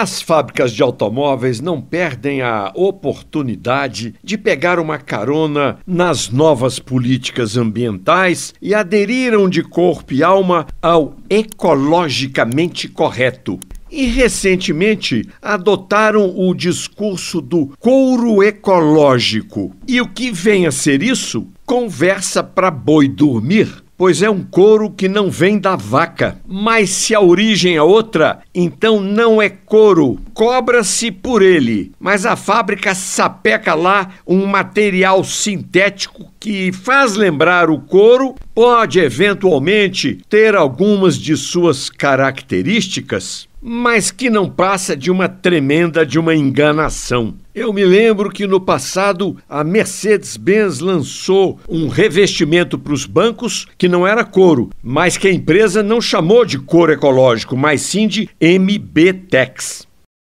As fábricas de automóveis não perdem a oportunidade de pegar uma carona nas novas políticas ambientais e aderiram de corpo e alma ao ecologicamente correto. E recentemente adotaram o discurso do couro ecológico. E o que vem a ser isso? Conversa para boi dormir pois é um couro que não vem da vaca. Mas se a origem é outra, então não é couro, cobra-se por ele. Mas a fábrica sapeca lá um material sintético que faz lembrar o couro, pode eventualmente ter algumas de suas características, mas que não passa de uma tremenda de uma enganação. Eu me lembro que no passado a Mercedes-Benz lançou um revestimento para os bancos que não era couro, mas que a empresa não chamou de couro ecológico, mas sim de MBTEX.